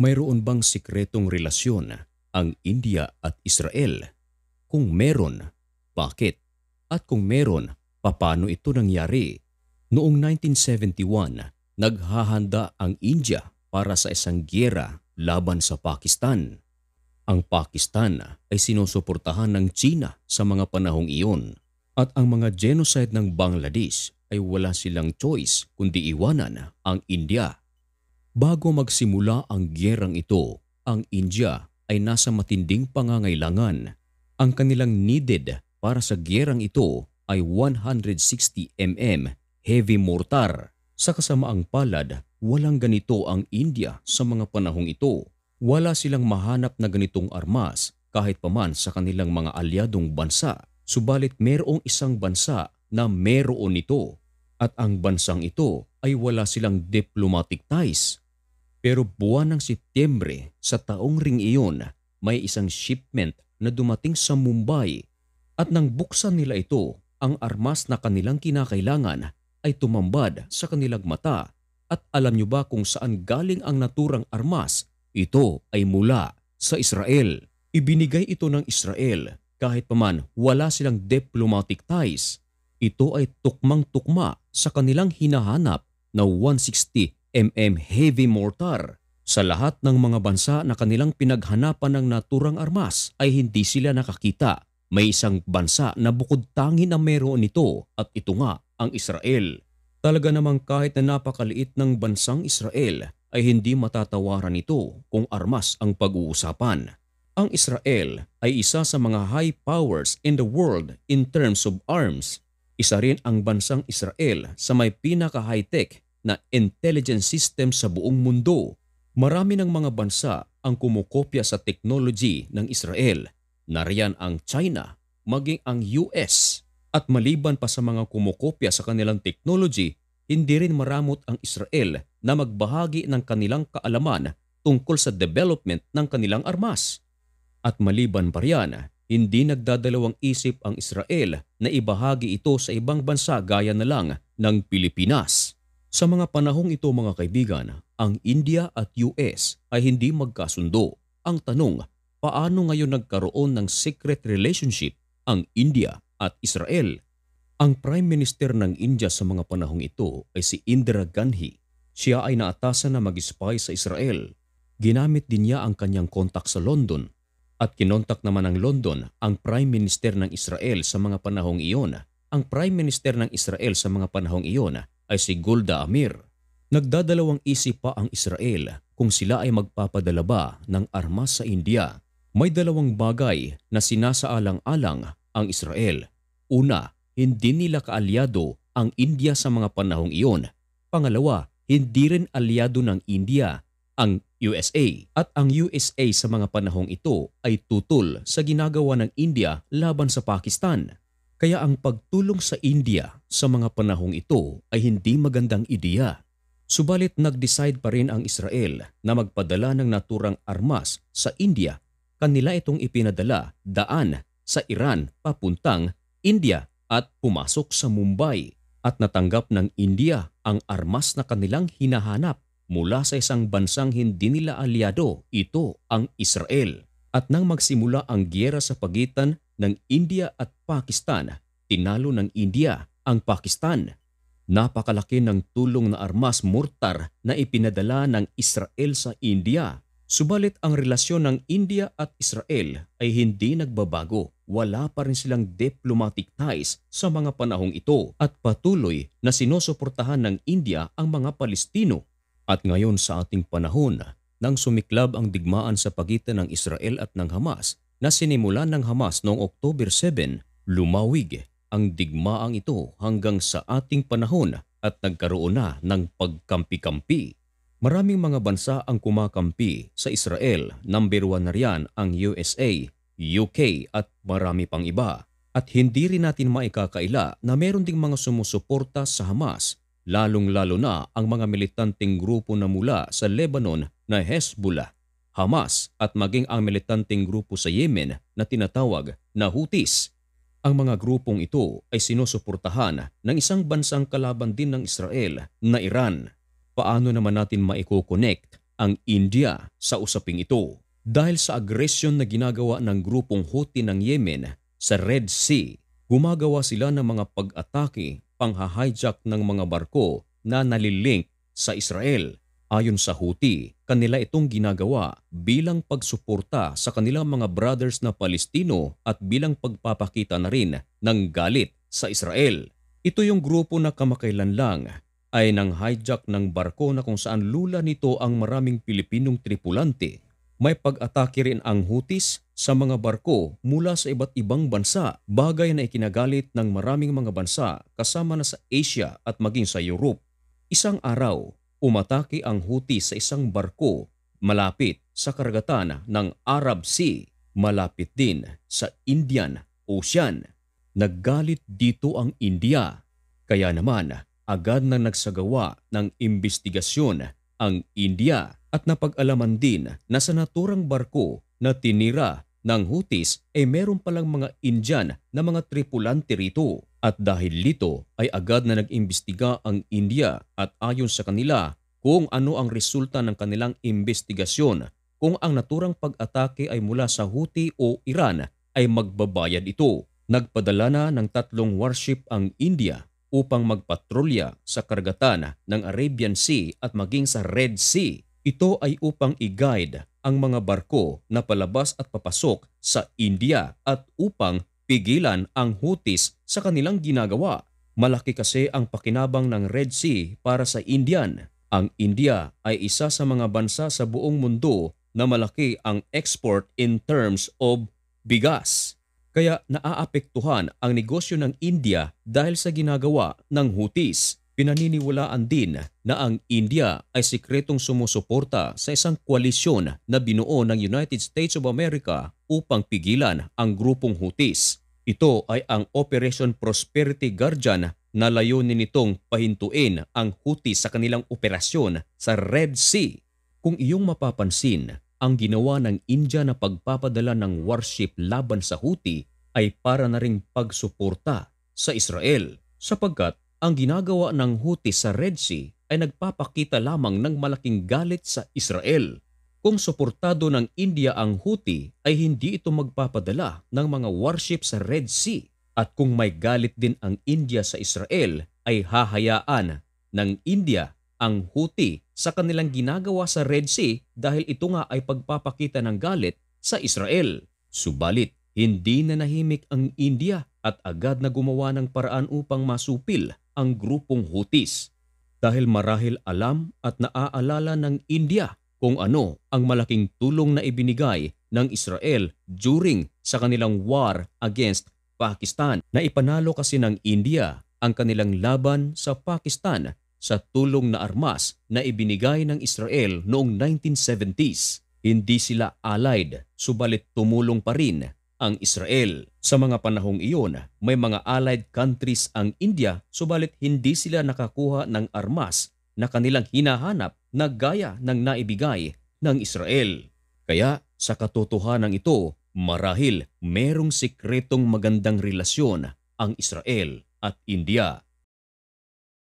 mayroon bang sikretong relasyon ang India at Israel? Kung meron, bakit? At kung meron, paano ito nangyari? Noong 1971, naghahanda ang India para sa isang gyera laban sa Pakistan. Ang Pakistan ay sinusuportahan ng China sa mga panahong iyon at ang mga genocide ng Bangladesh ay wala silang choice kundi iwanan ang India Bago magsimula ang gyerang ito, ang India ay nasa matinding pangangailangan. Ang kanilang needed para sa gyerang ito ay 160 mm heavy mortar. Sa kasamaang palad, walang ganito ang India sa mga panahong ito. Wala silang mahanap na ganitong armas kahit paman sa kanilang mga alyadong bansa. Subalit merong isang bansa na meron nito at ang bansang ito ay wala silang diplomatic ties pero buwan ng Setyembre sa taong ring iyon, may isang shipment na dumating sa Mumbai at nang buksan nila ito, ang armas na kanilang kinakailangan ay tumambad sa kanilang mata at alam nyo ba kung saan galing ang naturang armas? Ito ay mula sa Israel. Ibinigay ito ng Israel kahit paman wala silang diplomatic ties. Ito ay tukmang-tukma sa kanilang hinahanap na 160 MM Heavy Mortar. Sa lahat ng mga bansa na kanilang pinaghanapan ng naturang armas ay hindi sila nakakita. May isang bansa na bukod tangi na meron nito at ito nga ang Israel. Talaga namang kahit na napakaliit ng bansang Israel ay hindi matatawaran ito kung armas ang pag-uusapan. Ang Israel ay isa sa mga high powers in the world in terms of arms. Isa rin ang bansang Israel sa may pinaka-high-tech na intelligence system sa buong mundo. Marami ng mga bansa ang kumukopya sa technology ng Israel. Nariyan ang China, maging ang US. At maliban pa sa mga kumukopya sa kanilang technology, hindi rin maramot ang Israel na magbahagi ng kanilang kaalaman tungkol sa development ng kanilang armas. At maliban pa riyan, hindi nagdadalawang isip ang Israel na ibahagi ito sa ibang bansa gaya na lang ng Pilipinas. Sa mga panahong ito mga kaibigan, ang India at US ay hindi magkasundo. Ang tanong, paano ngayon nagkaroon ng secret relationship ang India at Israel? Ang Prime Minister ng India sa mga panahong ito ay si Indira Gandhi. Siya ay naatasan na mag-spy sa Israel. Ginamit din niya ang kanyang kontak sa London at kinontak naman ng London ang Prime Minister ng Israel sa mga panahong iyon. Ang Prime Minister ng Israel sa mga panahong iyon ay si Golda Amir. Nagdadalawang isip pa ang Israel kung sila ay magpapadala ba ng armas sa India. May dalawang bagay na sinasaalang-alang ang Israel. Una, hindi nila kaalyado ang India sa mga panahong iyon. Pangalawa, hindi rin alyado ng India ang USA at ang USA sa mga panahong ito ay tutol sa ginagawa ng India laban sa Pakistan. Kaya ang pagtulong sa India sa mga panahong ito ay hindi magandang ideya. Subalit nag-decide pa rin ang Israel na magpadala ng naturang armas sa India. Kanila itong ipinadala daan sa Iran papuntang India at pumasok sa Mumbai at natanggap ng India ang armas na kanilang hinahanap mula sa isang bansang hindi nila aliado, ito ang Israel. At nang magsimula ang giyera sa pagitan ng India at Pakistan, tinalo ng India ang Pakistan. Napakalaki ng tulong na armas mortar na ipinadala ng Israel sa India. Subalit ang relasyon ng India at Israel ay hindi nagbabago. Wala pa rin silang diplomatic ties sa mga panahong ito at patuloy na sinusuportahan ng India ang mga Palestino. At ngayon sa ating panahon, nang sumiklab ang digmaan sa pagitan ng Israel at ng Hamas na sinimula ng Hamas noong October 7, Lumawig ang digmaang ito hanggang sa ating panahon at nagkaroon na ng pagkampi-kampi. Maraming mga bansa ang kumakampi sa Israel, number one na riyan ang USA, UK at marami pang iba. At hindi rin natin maikakaila na meron ding mga sumusuporta sa Hamas, lalong-lalo na ang mga militanteng grupo na mula sa Lebanon na Hezbollah, Hamas at maging ang militanteng grupo sa Yemen na tinatawag na Houthis ang mga grupong ito ay sinusuportahan ng isang bansang kalaban din ng Israel na Iran. Paano naman natin maiko-connect ang India sa usaping ito? Dahil sa agresyon na ginagawa ng grupong Houthi ng Yemen sa Red Sea, gumagawa sila ng mga pag-atake panghahijack ng mga barko na nalilink sa Israel. Ayon sa Houthi, kanila itong ginagawa bilang pagsuporta sa kanilang mga brothers na Palestino at bilang pagpapakita na rin ng galit sa Israel. Ito yung grupo na kamakailan lang ay nang hijack ng barko na kung saan lula nito ang maraming Pilipinong tripulante. May pag-atake rin ang hutis sa mga barko mula sa iba't ibang bansa, bagay na ikinagalit ng maraming mga bansa kasama na sa Asia at maging sa Europe. Isang araw, umatake ang Houthi sa isang barko malapit sa karagatan ng Arab Sea, malapit din sa Indian Ocean. Naggalit dito ang India, kaya naman agad na nagsagawa ng imbestigasyon ang India at napag-alaman din na sa naturang barko na tinira nang hutis ay eh, meron palang mga Indian na mga tripulante rito at dahil dito ay agad na nag-imbestiga ang India at ayon sa kanila kung ano ang resulta ng kanilang imbestigasyon kung ang naturang pag-atake ay mula sa Houthi o Iran ay magbabayad ito. Nagpadala na ng tatlong warship ang India upang magpatrolya sa karagatan ng Arabian Sea at maging sa Red Sea. Ito ay upang i-guide ang mga barko na palabas at papasok sa India at upang pigilan ang hutis sa kanilang ginagawa. Malaki kasi ang pakinabang ng Red Sea para sa Indian. Ang India ay isa sa mga bansa sa buong mundo na malaki ang export in terms of bigas. Kaya naaapektuhan ang negosyo ng India dahil sa ginagawa ng hutis. Pinaniniwalaan din na ang India ay sikretong sumusuporta sa isang koalisyon na binuo ng United States of America upang pigilan ang grupong Houthis. Ito ay ang Operation Prosperity Guardian na layunin nitong pahintuin ang Houthis sa kanilang operasyon sa Red Sea. Kung iyong mapapansin, ang ginawa ng India na pagpapadala ng warship laban sa Houthi ay para na ring pagsuporta sa Israel sapagkat ang ginagawa ng Houthi sa Red Sea ay nagpapakita lamang ng malaking galit sa Israel. Kung suportado ng India ang Houthi ay hindi ito magpapadala ng mga warship sa Red Sea at kung may galit din ang India sa Israel ay hahayaan ng India ang Houthi sa kanilang ginagawa sa Red Sea dahil ito nga ay pagpapakita ng galit sa Israel. Subalit, hindi na nahimik ang India at agad na gumawa ng paraan upang masupil ang grupong Houthis dahil marahil alam at naaalala ng India kung ano ang malaking tulong na ibinigay ng Israel during sa kanilang war against Pakistan. na ipanalo kasi ng India ang kanilang laban sa Pakistan sa tulong na armas na ibinigay ng Israel noong 1970s. Hindi sila allied, subalit tumulong pa rin ang Israel. Sa mga panahong iyon, may mga allied countries ang India subalit hindi sila nakakuha ng armas na kanilang hinahanap na gaya ng naibigay ng Israel. Kaya sa katotohanan ito, marahil merong sikretong magandang relasyon ang Israel at India.